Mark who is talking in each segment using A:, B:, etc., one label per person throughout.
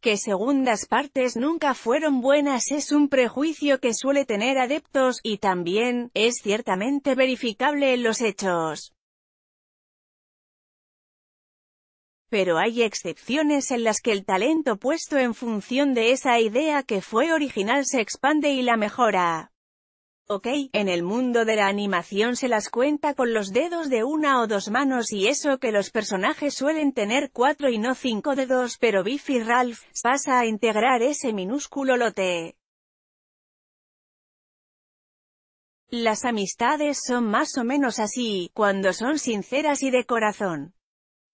A: que segundas partes nunca fueron buenas es un prejuicio que suele tener adeptos, y también, es ciertamente verificable en los hechos. Pero hay excepciones en las que el talento puesto en función de esa idea que fue original se expande y la mejora. Ok, en el mundo de la animación se las cuenta con los dedos de una o dos manos y eso que los personajes suelen tener cuatro y no cinco dedos pero Biff y Ralph, pasa a integrar ese minúsculo lote. Las amistades son más o menos así, cuando son sinceras y de corazón.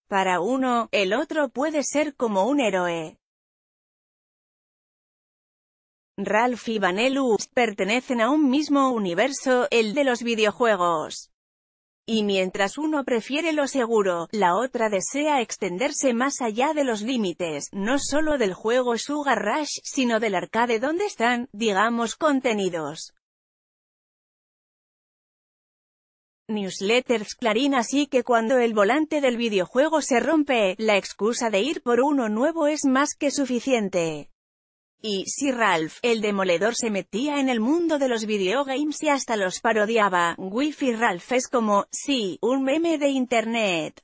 A: Para uno, el otro puede ser como un héroe. Ralph y Vanellus pertenecen a un mismo universo, el de los videojuegos. Y mientras uno prefiere lo seguro, la otra desea extenderse más allá de los límites, no solo del juego Sugar Rush, sino del arcade donde están, digamos, contenidos. Newsletters Clarín así que cuando el volante del videojuego se rompe, la excusa de ir por uno nuevo es más que suficiente y si Ralph, el demoledor se metía en el mundo de los videogames y hasta los parodiaba, Wifi Ralph es como, sí, un meme de internet.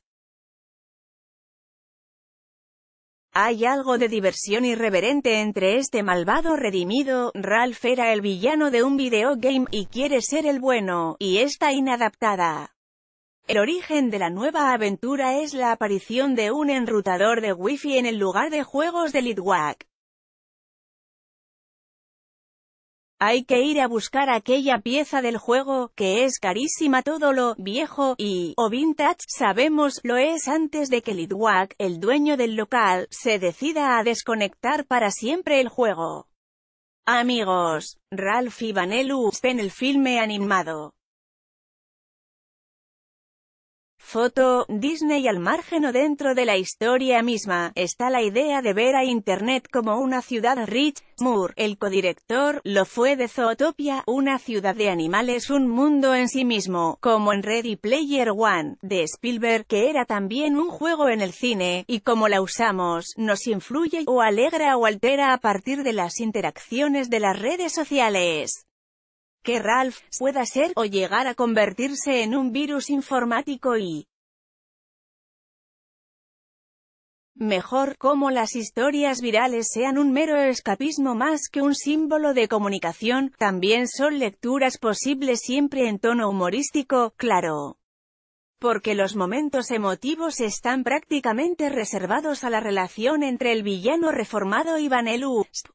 A: Hay algo de diversión irreverente entre este malvado redimido, Ralph era el villano de un videogame, y quiere ser el bueno, y está inadaptada. El origen de la nueva aventura es la aparición de un enrutador de wifi en el lugar de juegos de Litwack. Hay que ir a buscar aquella pieza del juego, que es carísima todo lo viejo y, o vintage, sabemos, lo es antes de que Lidwack, el dueño del local, se decida a desconectar para siempre el juego. Amigos, Ralph y Vanellu en el filme animado. Foto, Disney al margen o dentro de la historia misma, está la idea de ver a Internet como una ciudad rich, Moore, el codirector, lo fue de Zootopia, una ciudad de animales un mundo en sí mismo, como en Ready Player One, de Spielberg, que era también un juego en el cine, y como la usamos, nos influye o alegra o altera a partir de las interacciones de las redes sociales que Ralph pueda ser o llegar a convertirse en un virus informático y mejor como las historias virales sean un mero escapismo más que un símbolo de comunicación, también son lecturas posibles siempre en tono humorístico, claro. Porque los momentos emotivos están prácticamente reservados a la relación entre el villano reformado y Helsing.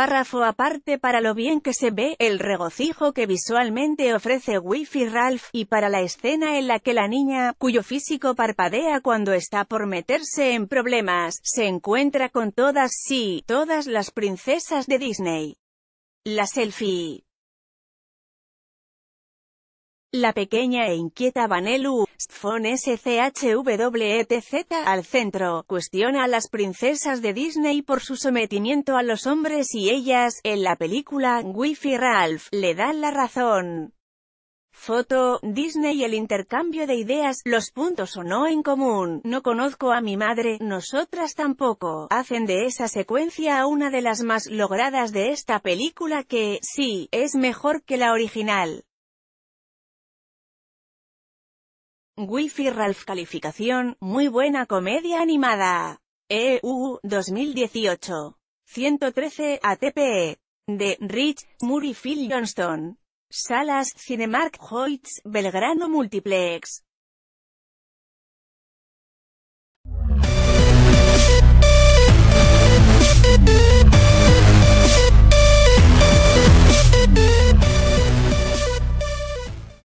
A: Párrafo aparte para lo bien que se ve, el regocijo que visualmente ofrece Wifi Ralph, y para la escena en la que la niña, cuyo físico parpadea cuando está por meterse en problemas, se encuentra con todas, sí, todas las princesas de Disney. La selfie. La pequeña e inquieta Vanellu, Stfon SCHWETZ, al centro, cuestiona a las princesas de Disney por su sometimiento a los hombres y ellas, en la película, Wifi Ralph, le dan la razón. Foto, Disney el intercambio de ideas, los puntos o no en común, no conozco a mi madre, nosotras tampoco, hacen de esa secuencia a una de las más logradas de esta película que, sí, es mejor que la original. Wifi Ralph Calificación, muy buena comedia animada. EU 2018. 113 ATP. De Rich, Murray Phil Johnston. Salas Cinemark Hoyts, Belgrano Multiplex.